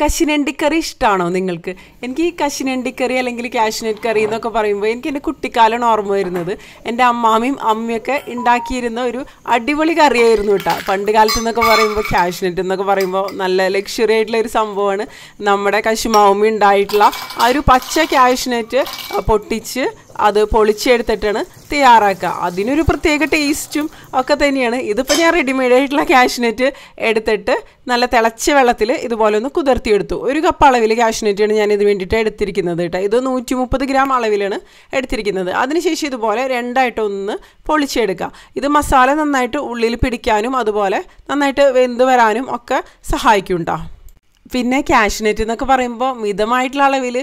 കശിനണ്ടിക്കറി ഇഷ്ടമാണോ നിങ്ങൾക്ക് എനിക്ക് ഈ കശിനണ്ടിക്കറി അല്ലെങ്കിൽ കാഷ്നട്ട് കറി എന്നൊക്കെ പറയുമ്പോൾ എനിക്ക് എൻ്റെ കുട്ടിക്കാലം ഓർമ്മ വരുന്നത് എൻ്റെ അമ്മാമ്മയും അമ്മയൊക്കെ ഉണ്ടാക്കിയിരുന്ന ഒരു അടിപൊളി കറിയായിരുന്നു കേട്ടോ പണ്ട് കാലത്ത് എന്നൊക്കെ പറയുമ്പോൾ കാഷ്നട്ട് എന്നൊക്കെ പറയുമ്പോൾ നല്ല ലക്ഷ്വറി ആയിട്ടുള്ള ഒരു സംഭവമാണ് നമ്മുടെ കശുമാവുമ്മ ഉണ്ടായിട്ടുള്ള ആ ഒരു പച്ച കാഷ്നട്ട് പൊട്ടിച്ച് അത് പൊളിച്ചെടുത്തിട്ടാണ് തയ്യാറാക്കുക അതിനൊരു പ്രത്യേക ടേസ്റ്റും ഒക്കെ തന്നെയാണ് ഇതിപ്പോൾ ഞാൻ റെഡിമെയ്ഡ് ആയിട്ടുള്ള കാഷ്നറ്റ് എടുത്തിട്ട് നല്ല തിളച്ച വെള്ളത്തിൽ ഇതുപോലെ ഒന്ന് കുതിർത്തിയെടുത്തു ഒരു കപ്പ് അളവിൽ കാഷ്നറ്റാണ് ഞാൻ ഇത് വേണ്ടിയിട്ട് എടുത്തിരിക്കുന്നത് കേട്ടോ ഇത് നൂറ്റി മുപ്പത് ഗ്രാം അളവിലാണ് എടുത്തിരിക്കുന്നത് അതിനുശേഷം ഇതുപോലെ രണ്ടായിട്ട് ഒന്ന് പൊളിച്ചെടുക്കുക ഇത് മസാല നന്നായിട്ട് ഉള്ളിൽ പിടിക്കാനും അതുപോലെ നന്നായിട്ട് വെന്ത് വരാനും ഒക്കെ സഹായിക്കും കേട്ടോ പിന്നെ ക്യാഷ്നെറ്റ് എന്നൊക്കെ പറയുമ്പോൾ മിതമായിട്ടുള്ള അളവിൽ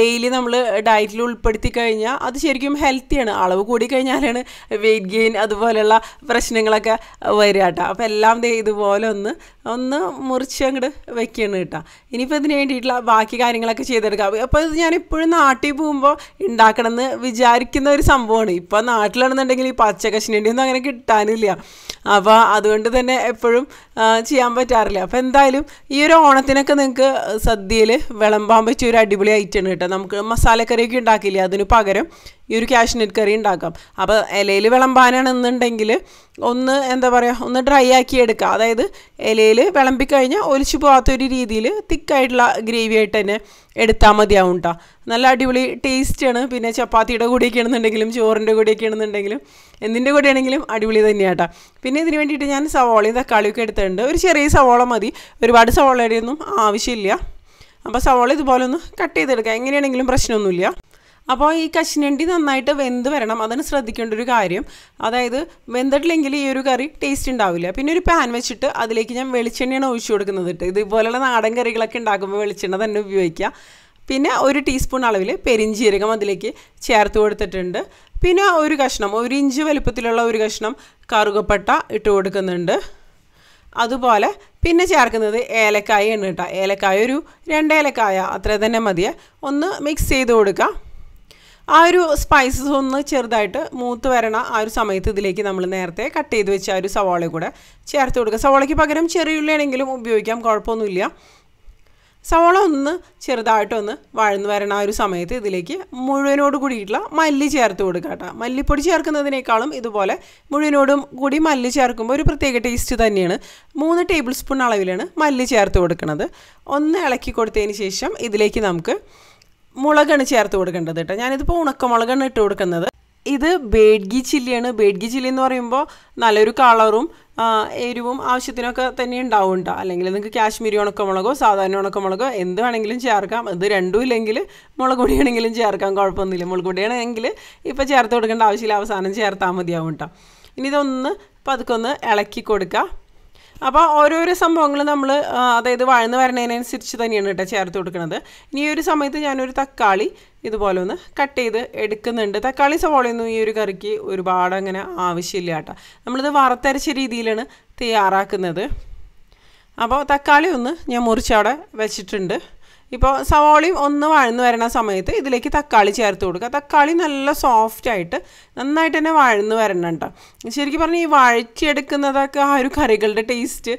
ഡെയിലി നമ്മൾ ഡയറ്റിൽ ഉൾപ്പെടുത്തി കഴിഞ്ഞാൽ അത് ശരിക്കും ഹെൽത്തിയാണ് അളവ് കൂടി കഴിഞ്ഞാലാണ് വെയിറ്റ് ഗെയിൻ അതുപോലെയുള്ള പ്രശ്നങ്ങളൊക്കെ വരിക കേട്ടോ അപ്പോൾ എല്ലാം ഇതുപോലെ ഒന്ന് ഒന്ന് മുറിച്ച് അങ്ങോട്ട് വെക്കണം കേട്ടോ ഇനിയിപ്പോൾ ഇതിന് വേണ്ടിയിട്ടുള്ള ബാക്കി കാര്യങ്ങളൊക്കെ ചെയ്തെടുക്കാം അപ്പോൾ ഇത് ഞാൻ ഇപ്പോഴും നാട്ടിൽ പോകുമ്പോൾ ഉണ്ടാക്കണം എന്ന് വിചാരിക്കുന്ന ഒരു സംഭവമാണ് ഇപ്പോൾ നാട്ടിലാണെന്നുണ്ടെങ്കിൽ ഈ പച്ചക്കശിനേണ്ടി ഒന്നും അങ്ങനെ കിട്ടാനില്ല അപ്പോൾ അതുകൊണ്ട് തന്നെ എപ്പോഴും ചെയ്യാൻ പറ്റാറില്ല അപ്പോൾ എന്തായാലും ഈ ഒരു ഓണത്തിനൊക്കെ നിങ്ങൾക്ക് സദ്യയിൽ വിളമ്പാൻ പറ്റിയ ഒരു അടിപൊളി ഐറ്റമാണ് കേട്ടോ നമുക്ക് മസാലക്കറിയൊക്കെ ഉണ്ടാക്കില്ലേ അതിന് പകരം ഈ ഒരു കാഷ്നറ്റ് കറി ഉണ്ടാക്കാം അപ്പോൾ ഇലയിൽ വിളമ്പാനാണെന്നുണ്ടെങ്കിൽ ഒന്ന് എന്താ പറയുക ഒന്ന് ഡ്രൈ ആക്കി എടുക്കുക അതായത് ഇലയിൽ വിളമ്പിക്കഴിഞ്ഞാൽ ഒലിച്ചു പോകാത്തൊരു രീതിയിൽ തിക്കായിട്ടുള്ള ഗ്രേവി ആയിട്ട് തന്നെ എടുത്താൽ മതിയാവും കേട്ടോ നല്ല അടിപൊളി ടേസ്റ്റാണ് പിന്നെ ചപ്പാത്തിയുടെ കൂടെയൊക്കെ ആണെന്നുണ്ടെങ്കിലും ചോറിൻ്റെ കൂടെയൊക്കെ ആണെന്നുണ്ടെങ്കിലും എന്തിൻ്റെ കൂടെ ആണെങ്കിലും അടിപൊളി തന്നെയാണ് കേട്ടോ പിന്നെ ഇതിന് വേണ്ടിയിട്ട് ഞാൻ സവോളയും തക്കാളിയൊക്കെ എടുത്തിട്ടുണ്ട് ഒരു ചെറിയ സവോള മതി ഒരുപാട് ഒന്നും ആവശ്യമില്ല അപ്പോൾ സവോള ഇതുപോലെ ഒന്ന് കട്ട് ചെയ്തെടുക്കുക എങ്ങനെയാണെങ്കിലും പ്രശ്നമൊന്നുമില്ല അപ്പോൾ ഈ കശിനണ്ടി നന്നായിട്ട് വെന്ത് വരണം അതിന് ശ്രദ്ധിക്കേണ്ട ഒരു കാര്യം അതായത് വെന്തിട്ടില്ലെങ്കിൽ ഈ ഒരു കറി ടേസ്റ്റ് ഉണ്ടാവില്ല പിന്നെ ഒരു പാൻ വെച്ചിട്ട് അതിലേക്ക് ഞാൻ വെളിച്ചെണ്ണയാണ് ഒഴിച്ചു കൊടുക്കുന്നത് ഇട്ട് ഇതുപോലെയുള്ള നാടൻ കറികളൊക്കെ ഉണ്ടാക്കുമ്പോൾ വെളിച്ചെണ്ണ തന്നെ ഉപയോഗിക്കുക പിന്നെ ഒരു ടീസ്പൂൺ അളവിൽ പെരിഞ്ചീരകം അതിലേക്ക് ചേർത്ത് കൊടുത്തിട്ടുണ്ട് പിന്നെ ഒരു കഷ്ണം ഒരു ഇഞ്ച് വലുപ്പത്തിലുള്ള ഒരു കഷ്ണം കറുകപ്പട്ട ഇട്ട് കൊടുക്കുന്നുണ്ട് അതുപോലെ പിന്നെ ചേർക്കുന്നത് ഏലക്കായ എണ്ണ കേട്ടോ ഏലക്കായ ഒരു രണ്ട് ഏലക്കായ അത്ര തന്നെ മതിയെ ഒന്ന് മിക്സ് ചെയ്ത് കൊടുക്കുക ആ ഒരു സ്പൈസസ് ഒന്ന് ചെറുതായിട്ട് മൂത്ത് വരണ ആ ഒരു സമയത്ത് ഇതിലേക്ക് നമ്മൾ നേരത്തെ കട്ട് ചെയ്ത് വെച്ച ആ ഒരു സവാള കൂടെ ചേർത്ത് കൊടുക്കുക സവാളയ്ക്ക് പകരം ചെറിയുള്ളിയാണെങ്കിലും ഉപയോഗിക്കാം കുഴപ്പമൊന്നുമില്ല സവാള ഒന്ന് ചെറുതായിട്ടൊന്ന് വഴന്ന് വരണ ആ ഒരു സമയത്ത് ഇതിലേക്ക് മുഴുവനോട് കൂടിയിട്ടുള്ള മല്ലി ചേർത്ത് കൊടുക്കുക കേട്ടോ മല്ലിപ്പൊടി ചേർക്കുന്നതിനേക്കാളും ഇതുപോലെ മുഴുവനോടും കൂടി മല്ലി ചേർക്കുമ്പോൾ ഒരു പ്രത്യേക ടേസ്റ്റ് തന്നെയാണ് മൂന്ന് ടേബിൾ സ്പൂൺ അളവിലാണ് മല്ലി ചേർത്ത് കൊടുക്കുന്നത് ഒന്ന് ഇളക്കി കൊടുത്തതിന് ശേഷം ഇതിലേക്ക് നമുക്ക് മുളകാണ് ചേർത്ത് കൊടുക്കേണ്ടത് കേട്ടോ ഞാനിതിപ്പോൾ ഉണക്കമുളകാണ് ഇട്ട് കൊടുക്കുന്നത് ഇത് ബേഡ്ഗി ചില്ലിയാണ് ബേഡ്ഗി ചില്ലി എന്ന് പറയുമ്പോൾ നല്ലൊരു കളറും എരിവും ആവശ്യത്തിനൊക്കെ തന്നെ ഉണ്ടാവും അല്ലെങ്കിൽ നിങ്ങൾക്ക് കാശ്മീരി ഉണക്കമുളകോ സാധാരണ ഉണക്കമുളകോ എന്ത് വേണമെങ്കിലും ചേർക്കാം ഇത് രണ്ടും ഇല്ലെങ്കിൽ മുളക് ചേർക്കാം കുഴപ്പമൊന്നുമില്ല മുളക് പൊടിയാണെങ്കിൽ ഇപ്പോൾ ചേർത്ത് കൊടുക്കേണ്ട ആവശ്യമില്ല അവസാനം ചേർത്താൽ മതിയാവും കേട്ടോ ഇനി ഇതൊന്ന് പതുക്കൊന്ന് ഇളക്കി കൊടുക്കുക അപ്പോൾ ഓരോരോ സംഭവങ്ങൾ നമ്മൾ അതായത് വഴന്ന് വരണതിനനുസരിച്ച് തന്നെയാണ് കേട്ടോ ചേർത്ത് കൊടുക്കുന്നത് ഇനി ഈ ഒരു സമയത്ത് ഞാനൊരു തക്കാളി ഇതുപോലെ ഒന്ന് കട്ട് ചെയ്ത് എടുക്കുന്നുണ്ട് തക്കാളി സവോളയൊന്നും ഈ ഒരു കറിക്ക് ഒരുപാട് അങ്ങനെ ആവശ്യമില്ല കേട്ടോ നമ്മളിത് വറുത്തരച്ച രീതിയിലാണ് തയ്യാറാക്കുന്നത് അപ്പോൾ തക്കാളി ഒന്ന് ഞാൻ മുറിച്ചവിടെ വെച്ചിട്ടുണ്ട് ഇപ്പോൾ സവാളി ഒന്ന് വഴന്ന് വരണ സമയത്ത് ഇതിലേക്ക് തക്കാളി ചേർത്ത് കൊടുക്കുക തക്കാളി നല്ല സോഫ്റ്റ് ആയിട്ട് നന്നായിട്ട് തന്നെ വഴന്ന് വരണുണ്ട് ശരിക്കും പറഞ്ഞാൽ ഈ വഴച്ചെടുക്കുന്നതൊക്കെ ആ ഒരു കറികളുടെ ടേസ്റ്റ്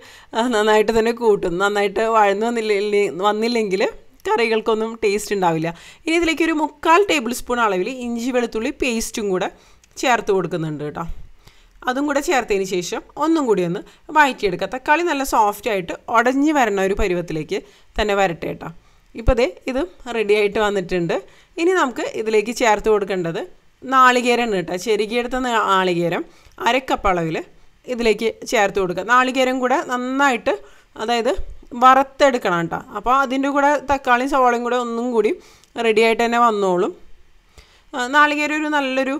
നന്നായിട്ട് തന്നെ കൂട്ടും നന്നായിട്ട് വഴന്ന് വന്നില്ല വന്നില്ലെങ്കിൽ കറികൾക്കൊന്നും ടേസ്റ്റ് ഉണ്ടാവില്ല ഇനി ഇതിലേക്ക് ഒരു മുക്കാൽ ടേബിൾ സ്പൂൺ അളവിൽ ഇഞ്ചി വെളുത്തുള്ളി പേസ്റ്റും കൂടെ ചേർത്ത് കൊടുക്കുന്നുണ്ട് കേട്ടോ അതും കൂടെ ചേർത്തതിന് ശേഷം ഒന്നും കൂടി ഒന്ന് വഴറ്റിയെടുക്കുക തക്കാളി നല്ല സോഫ്റ്റ് ആയിട്ട് ഉടഞ്ഞ് വരണ ഒരു പരുവത്തിലേക്ക് തന്നെ വരട്ടെ കേട്ടോ ഇപ്പോൾ ദേ ഇതും റെഡി ആയിട്ട് വന്നിട്ടുണ്ട് ഇനി നമുക്ക് ഇതിലേക്ക് ചേർത്ത് കൊടുക്കേണ്ടത് നാളികേരം കേട്ടോ ചെരുകിയെടുത്ത നാളികേരം അളവിൽ ഇതിലേക്ക് ചേർത്ത് കൊടുക്കുക നാളികേരം കൂടെ നന്നായിട്ട് അതായത് വറുത്തെടുക്കണം കേട്ടോ അപ്പോൾ അതിൻ്റെ കൂടെ തക്കാളിയും സവാളയും കൂടെ ഒന്നും കൂടി റെഡി ആയിട്ട് തന്നെ വന്നോളും നാളികേരം ഒരു നല്ലൊരു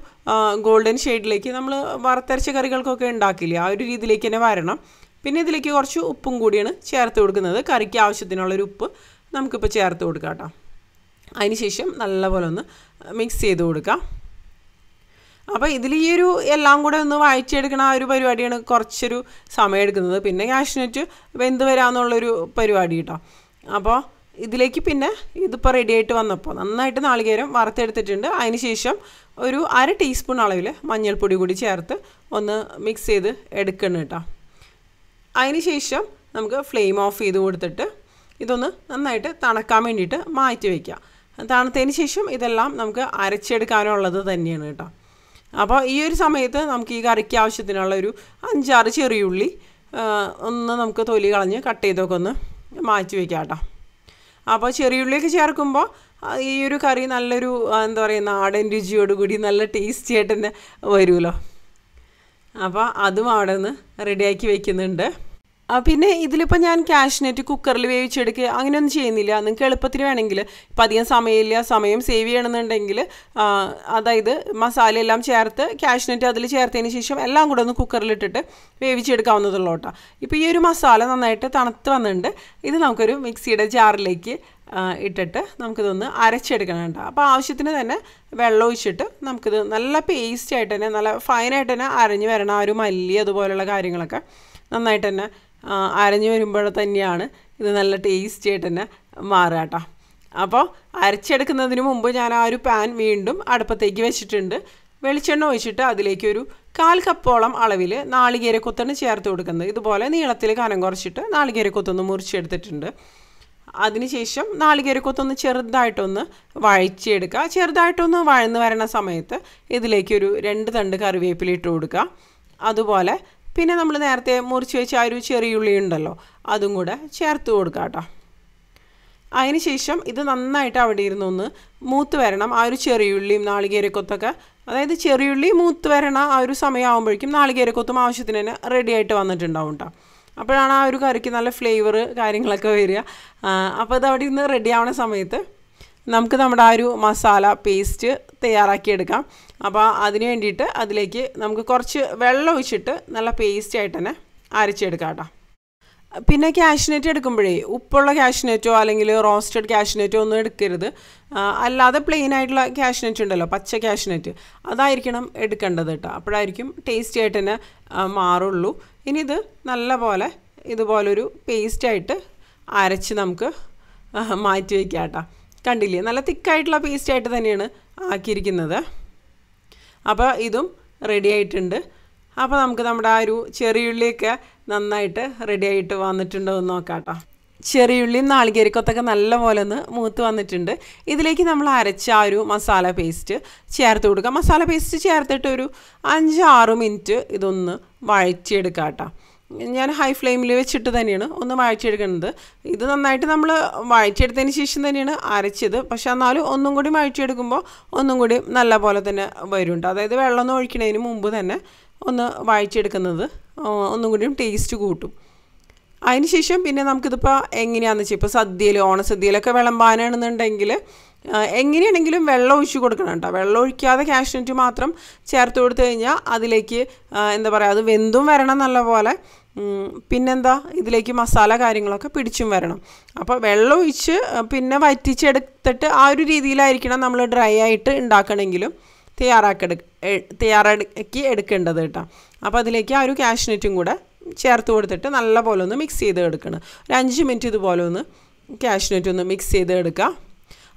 ഗോൾഡൻ ഷെയ്ഡിലേക്ക് നമ്മൾ വറുത്തരച്ച കറികൾക്കൊക്കെ ഉണ്ടാക്കില്ലേ ആ ഒരു രീതിയിലേക്ക് തന്നെ വരണം പിന്നെ ഇതിലേക്ക് കുറച്ച് ഉപ്പും കൂടിയാണ് ചേർത്ത് കൊടുക്കുന്നത് കറിക്ക് ആവശ്യത്തിനുള്ളൊരു ഉപ്പ് നമുക്കിപ്പോൾ ചേർത്ത് കൊടുക്കാം കേട്ടോ അതിനുശേഷം നല്ലപോലെ ഒന്ന് മിക്സ് ചെയ്ത് കൊടുക്കാം അപ്പോൾ ഇതിൽ ഈ ഒരു എല്ലാം കൂടെ ഒന്ന് വായിച്ചെടുക്കണ ആ ഒരു പരിപാടിയാണ് കുറച്ചൊരു സമയം എടുക്കുന്നത് പിന്നെ കാഷ്നറ്റ് വെന്ത് വരാമെന്നുള്ളൊരു പരിപാടി കേട്ടോ അപ്പോൾ ഇതിലേക്ക് പിന്നെ ഇതിപ്പോൾ റെഡി ആയിട്ട് വന്നപ്പോൾ നന്നായിട്ട് നാളികേരം വറുത്തെടുത്തിട്ടുണ്ട് അതിന് ശേഷം ഒരു അര ടീസ്പൂൺ അളവിൽ മഞ്ഞൾപ്പൊടി കൂടി ചേർത്ത് ഒന്ന് മിക്സ് ചെയ്ത് എടുക്കണം കേട്ടോ അതിന് ശേഷം നമുക്ക് ഫ്ലെയിം ഓഫ് ചെയ്ത് കൊടുത്തിട്ട് ഇതൊന്ന് നന്നായിട്ട് തണക്കാൻ വേണ്ടിയിട്ട് മാറ്റി വയ്ക്കുക തണുത്തതിന് ശേഷം ഇതെല്ലാം നമുക്ക് അരച്ചെടുക്കാനുള്ളത് തന്നെയാണ് കേട്ടോ അപ്പോൾ ഈ ഒരു സമയത്ത് നമുക്ക് ഈ കറിക്ക് ആവശ്യത്തിനുള്ള ഒരു അഞ്ചാറ് ചെറിയുള്ളി ഒന്ന് നമുക്ക് തൊലി കളഞ്ഞ് കട്ട് ചെയ്തൊക്കെ ഒന്ന് മാറ്റി വയ്ക്കാം കേട്ടോ അപ്പോൾ ചെറിയുള്ളിയൊക്കെ ചേർക്കുമ്പോൾ ഈ ഒരു കറി നല്ലൊരു എന്താ പറയുക നാടൻ രുചിയോടുകൂടി നല്ല ടേസ്റ്റി ആയിട്ട് തന്നെ വരുമല്ലോ അപ്പോൾ അതും അവിടെ നിന്ന് റെഡിയാക്കി വയ്ക്കുന്നുണ്ട് പിന്നെ ഇതിലിപ്പോൾ ഞാൻ ക്യാഷ്നെറ്റ് കുക്കറിൽ വേവിച്ചെടുക്കുക അങ്ങനെയൊന്നും ചെയ്യുന്നില്ല നിങ്ങൾക്ക് എളുപ്പത്തിൽ വേണമെങ്കിൽ ഇപ്പം അധികം സമയമില്ല സമയം സേവ് ചെയ്യണമെന്നുണ്ടെങ്കിൽ അതായത് മസാല എല്ലാം ചേർത്ത് ക്യാഷ്നെറ്റ് അതിൽ ചേർത്തതിന് ശേഷം എല്ലാം കൂടെ ഒന്ന് കുക്കറിലിട്ടിട്ട് വേവിച്ചെടുക്കാവുന്നതുള്ളൂ കേട്ടോ ഇപ്പോൾ ഈ ഒരു മസാല നന്നായിട്ട് തണുത്ത് വന്നിട്ടുണ്ട് ഇത് നമുക്കൊരു മിക്സിയുടെ ജാറിലേക്ക് ഇട്ടിട്ട് നമുക്കിതൊന്ന് അരച്ചെടുക്കണം കേട്ടോ അപ്പോൾ ആവശ്യത്തിന് തന്നെ വെള്ളം ഒഴിച്ചിട്ട് നമുക്കിത് നല്ല പേസ്റ്റായിട്ട് തന്നെ നല്ല ഫൈനായിട്ട് തന്നെ അരഞ്ഞ് വരണം ആ ഒരു മല്ലി അതുപോലുള്ള കാര്യങ്ങളൊക്കെ നന്നായിട്ട് തന്നെ അരഞ്ഞു വരുമ്പോൾ തന്നെയാണ് ഇത് നല്ല ടേസ്റ്റി ആയിട്ട് തന്നെ മാറുക കേട്ടോ അപ്പോൾ അരച്ചെടുക്കുന്നതിന് മുമ്പ് ഞാൻ ആ ഒരു പാൻ വീണ്ടും അടുപ്പത്തേക്ക് വെച്ചിട്ടുണ്ട് വെളിച്ചെണ്ണ ഒഴിച്ചിട്ട് അതിലേക്ക് ഒരു കാൽ കപ്പോളം അളവിൽ നാളികേര കൊത്താണ് ചേർത്ത് കൊടുക്കുന്നത് ഇതുപോലെ നീളത്തിൽ കനം കുറച്ചിട്ട് നാളികേര കൊത്തൊന്ന് മുറിച്ചെടുത്തിട്ടുണ്ട് അതിനുശേഷം നാളികേര കൊത്തൊന്ന് ചെറുതായിട്ടൊന്ന് വഴച്ചെടുക്കുക ചെറുതായിട്ടൊന്ന് വഴന്ന് വരണ സമയത്ത് ഇതിലേക്കൊരു രണ്ട് തണ്ട് കറിവേപ്പില ഇട്ട് കൊടുക്കുക അതുപോലെ പിന്നെ നമ്മൾ നേരത്തെ മുറിച്ച് വെച്ച ആ ഒരു ചെറിയുള്ളി ഉണ്ടല്ലോ അതും കൂടെ ചേർത്ത് കൊടുക്കുക കേട്ടോ അതിനുശേഷം ഇത് നന്നായിട്ട് അവിടെ ഒന്ന് മൂത്ത് വരണം ആ ഒരു ചെറിയുള്ളിയും നാളികേരക്കൊത്തൊക്കെ അതായത് ചെറിയുള്ളി മൂത്ത് വരണ ആ ഒരു സമയമാകുമ്പോഴേക്കും നാളികേരക്കൊത്തും ആവശ്യത്തിന് തന്നെ റെഡി ആയിട്ട് വന്നിട്ടുണ്ടാവും കേട്ടോ അപ്പോഴാണ് ആ ഒരു കറിക്ക് നല്ല ഫ്ലേവർ കാര്യങ്ങളൊക്കെ വരിക അപ്പോൾ അത് അവിടെ ഇന്ന് റെഡി ആവുന്ന സമയത്ത് നമുക്ക് നമ്മുടെ ആ ഒരു മസാല പേസ്റ്റ് തയ്യാറാക്കിയെടുക്കാം അപ്പോൾ അതിന് വേണ്ടിയിട്ട് അതിലേക്ക് നമുക്ക് കുറച്ച് വെള്ളം ഒഴിച്ചിട്ട് നല്ല പേസ്റ്റായിട്ട് തന്നെ അരച്ചെടുക്കാം കേട്ടോ പിന്നെ ക്യാഷ്നെറ്റ് എടുക്കുമ്പോഴേ ഉപ്പുള്ള ക്യാഷ്നെറ്റോ അല്ലെങ്കിൽ റോസ്റ്റഡ് ക്യാഷ്നെറ്റോ ഒന്നും എടുക്കരുത് അല്ലാതെ പ്ലെയിൻ ആയിട്ടുള്ള ക്യാഷ്നെറ്റ് ഉണ്ടല്ലോ പച്ച ക്യാഷ്നെറ്റ് അതായിരിക്കണം എടുക്കേണ്ടത് കേട്ടോ അപ്പോഴായിരിക്കും ടേസ്റ്റി ആയിട്ട് തന്നെ മാറുള്ളൂ ഇനി ഇത് നല്ല പോലെ ഇതുപോലൊരു പേസ്റ്റായിട്ട് അരച്ച് നമുക്ക് മാറ്റി വയ്ക്കാം കേട്ടോ കണ്ടില്ലേ നല്ല തിക്കായിട്ടുള്ള പേസ്റ്റായിട്ട് തന്നെയാണ് ആക്കിയിരിക്കുന്നത് അപ്പോൾ ഇതും റെഡി ആയിട്ടുണ്ട് അപ്പോൾ നമുക്ക് നമ്മുടെ ആ ഒരു ചെറിയുള്ളിയൊക്കെ നന്നായിട്ട് റെഡി ആയിട്ട് വന്നിട്ടുണ്ടോ എന്ന് നോക്കാം കേട്ടോ ചെറിയുള്ളിയും നാളികേരക്കൊത്തൊക്കെ പോലെ ഒന്ന് മൂത്ത് വന്നിട്ടുണ്ട് ഇതിലേക്ക് നമ്മൾ അരച്ച ആ ഒരു മസാല പേസ്റ്റ് ചേർത്ത് കൊടുക്കുക മസാല പേസ്റ്റ് ചേർത്തിട്ട് ഒരു അഞ്ച് ആറ് മിനിറ്റ് ഇതൊന്ന് വഴറ്റിയെടുക്കാം കേട്ടോ ഞാൻ ഹൈ ഫ്ലെയിമിൽ വെച്ചിട്ട് തന്നെയാണ് ഒന്ന് വായിച്ചെടുക്കുന്നത് ഇത് നന്നായിട്ട് നമ്മൾ വായിച്ചെടുത്തതിന് ശേഷം തന്നെയാണ് അരച്ചത് പക്ഷെ എന്നാലും ഒന്നും കൂടി വായിച്ചെടുക്കുമ്പോൾ ഒന്നും കൂടി നല്ല പോലെ തന്നെ വരുന്നുണ്ട് അതായത് വെള്ളം ഒഴിക്കുന്നതിന് മുമ്പ് തന്നെ ഒന്ന് വായിച്ചെടുക്കുന്നത് ഒന്നും കൂടിയും ടേസ്റ്റ് കൂട്ടും ശേഷം പിന്നെ നമുക്കിതിപ്പോൾ എങ്ങനെയാണെന്ന് വെച്ചാൽ ഇപ്പോൾ സദ്യയിൽ ഓണസദ്യയിലൊക്കെ വിളമ്പാനാണെന്നുണ്ടെങ്കിൽ എങ്ങനെയാണെങ്കിലും വെള്ളം ഒഴിച്ച് കൊടുക്കണം കേട്ടോ വെള്ളം ഒഴിക്കാതെ കാഷ്നറ്റ് മാത്രം ചേർത്ത് കൊടുത്തു കഴിഞ്ഞാൽ അതിലേക്ക് എന്താ പറയുക അത് വെന്തും വരണം നല്ല പോലെ പിന്നെന്താ ഇതിലേക്ക് മസാല കാര്യങ്ങളൊക്കെ പിടിച്ചും വരണം അപ്പോൾ വെള്ളം ഒഴിച്ച് പിന്നെ വറ്റിച്ചെടുത്തിട്ട് ആ ഒരു രീതിയിലായിരിക്കണം നമ്മൾ ഡ്രൈ ആയിട്ട് ഉണ്ടാക്കണമെങ്കിലും തയ്യാറാക്കെടു തയ്യാറാക്കി എടുക്കേണ്ടത് കേട്ടോ അപ്പോൾ അതിലേക്ക് ആ ഒരു കാഷ്നറ്റും കൂടെ ചേർത്ത് കൊടുത്തിട്ട് നല്ല പോലെ ഒന്ന് മിക്സ് ചെയ്ത് എടുക്കണം ഒരു അഞ്ച് മിനിറ്റ് ഇതുപോലെ ഒന്ന് കാഷ്നറ്റ് ഒന്ന് മിക്സ് ചെയ്ത് എടുക്കുക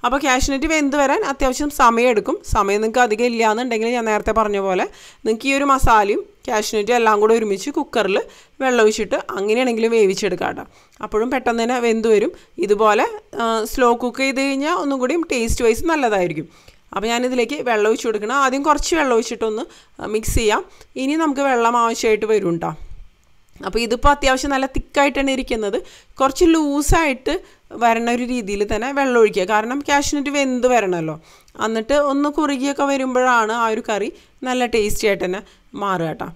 അപ്പോൾ കാഷ്നറ്റ് വെന്ത് വരാൻ അത്യാവശ്യം സമയമെടുക്കും സമയം നിങ്ങൾക്ക് അധികം ഇല്ല എന്നുണ്ടെങ്കിൽ ഞാൻ നേരത്തെ പറഞ്ഞ പോലെ നിങ്ങൾക്ക് ഈ ഒരു മസാലയും കാഷ്നറ്റും എല്ലാം കൂടെ ഒരുമിച്ച് കുക്കറിൽ വെള്ളം ഒഴിച്ചിട്ട് അങ്ങനെയാണെങ്കിലും വേവിച്ചെടുക്കാം കേട്ടോ അപ്പോഴും പെട്ടെന്ന് തന്നെ വെന്ത് വരും ഇതുപോലെ സ്ലോ കുക്ക് ചെയ്ത് കഴിഞ്ഞാൽ ഒന്നും കൂടിയും ടേസ്റ്റ് വൈസ് നല്ലതായിരിക്കും അപ്പോൾ ഞാനിതിലേക്ക് വെള്ളം ഒഴിച്ച് കൊടുക്കണം ആദ്യം കുറച്ച് വെള്ളം ഒഴിച്ചിട്ടൊന്ന് മിക്സ് ചെയ്യാം ഇനി നമുക്ക് വെള്ളം ആവശ്യമായിട്ട് വരും കേട്ടോ അപ്പോൾ ഇതിപ്പോൾ അത്യാവശ്യം നല്ല തിക്കായിട്ടാണ് ഇരിക്കുന്നത് കുറച്ച് ലൂസായിട്ട് വരണ ഒരു രീതിയിൽ തന്നെ വെള്ളം ഒഴിക്കുക കാരണം കാഷ്നട്ട് വെന്ത് വരണമല്ലോ എന്നിട്ട് ഒന്ന് കുറുകിയൊക്കെ വരുമ്പോഴാണ് ആ ഒരു കറി നല്ല ടേസ്റ്റി ആയിട്ട് തന്നെ മാറുക കേട്ടോ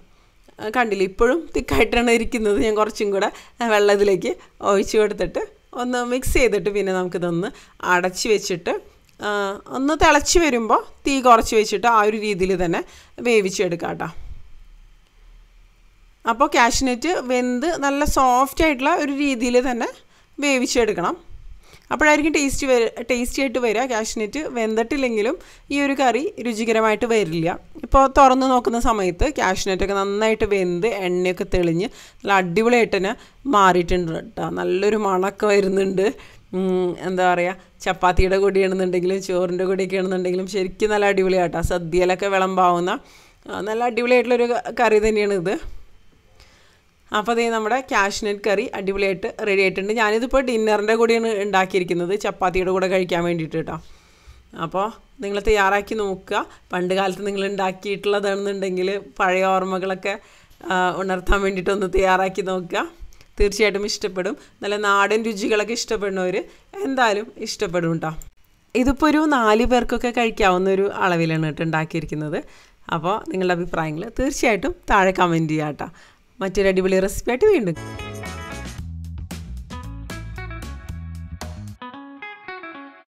കണ്ടില്ല ഇപ്പോഴും തിക്കായിട്ടാണ് ഇരിക്കുന്നത് ഞാൻ കുറച്ചും കൂടെ വെള്ളത്തിലേക്ക് ഒഴിച്ചു കൊടുത്തിട്ട് ഒന്ന് മിക്സ് ചെയ്തിട്ട് പിന്നെ നമുക്കിതൊന്ന് അടച്ച് വെച്ചിട്ട് ഒന്ന് തിളച്ച് വരുമ്പോൾ തീ കുറച്ച് വെച്ചിട്ട് ആ ഒരു രീതിയിൽ തന്നെ വേവിച്ചെടുക്കാം കേട്ടോ അപ്പോൾ കാഷ്നറ്റ് വെന്ത് നല്ല സോഫ്റ്റ് ആയിട്ടുള്ള ഒരു രീതിയിൽ തന്നെ വേവിച്ചെടുക്കണം അപ്പോഴായിരിക്കും ടേസ്റ്റ് വര ടേസ്റ്റി ആയിട്ട് വരിക കാഷ്നറ്റ് വെന്തിട്ടില്ലെങ്കിലും ഈ ഒരു കറി രുചികരമായിട്ട് വരില്ല ഇപ്പോൾ തുറന്ന് നോക്കുന്ന സമയത്ത് കാഷ്നറ്റൊക്കെ നന്നായിട്ട് വെന്ത് എണ്ണയൊക്കെ തെളിഞ്ഞ് നല്ല അടിപൊളിയായിട്ട് തന്നെ മാറിയിട്ടുണ്ട് കേട്ടോ നല്ലൊരു മണമൊക്കെ വരുന്നുണ്ട് എന്താ പറയുക ചപ്പാത്തിയുടെ കൂടിയാണെന്നുണ്ടെങ്കിലും ചോറിൻ്റെ കൂടിയൊക്കെ ആണെന്നുണ്ടെങ്കിലും ശരിക്കും നല്ല അടിപൊളിയാട്ടോ സദ്യയിലൊക്കെ വിളമ്പാവുന്ന നല്ല അടിപൊളിയായിട്ടുള്ളൊരു കറി തന്നെയാണ് ഇത് അപ്പോൾ അതേ നമ്മുടെ കാഷ്നട്ട് കറി അടിപൊളിയായിട്ട് റെഡി ആയിട്ടുണ്ട് ഞാനിതിപ്പോൾ ഡിന്നറിൻ്റെ കൂടെയാണ് ഉണ്ടാക്കിയിരിക്കുന്നത് ചപ്പാത്തിയുടെ കൂടെ കഴിക്കാൻ വേണ്ടിയിട്ട് കേട്ടോ അപ്പോൾ നിങ്ങൾ തയ്യാറാക്കി നോക്കുക പണ്ട് കാലത്ത് നിങ്ങൾ ഉണ്ടാക്കിയിട്ടുള്ളതാണെന്നുണ്ടെങ്കിൽ പഴയ ഓർമ്മകളൊക്കെ ഉണർത്താൻ വേണ്ടിയിട്ടൊന്ന് തയ്യാറാക്കി നോക്കുക തീർച്ചയായിട്ടും ഇഷ്ടപ്പെടും നല്ല നാടൻ രുചികളൊക്കെ ഇഷ്ടപ്പെടുന്നവർ എന്തായാലും ഇഷ്ടപ്പെടും കേട്ടോ ഇതിപ്പോൾ ഒരു നാല് പേർക്കൊക്കെ കഴിക്കാവുന്ന ഒരു അളവിലാണ് കേട്ടോ ഉണ്ടാക്കിയിരിക്കുന്നത് അപ്പോൾ നിങ്ങളുടെ അഭിപ്രായങ്ങൾ തീർച്ചയായിട്ടും താഴെ കമൻറ്റ് ചെയ്യാം കേട്ടോ മറ്റൊരു അടിപൊളി റെസിപ്പി ആയിട്ട് വീണ്ടും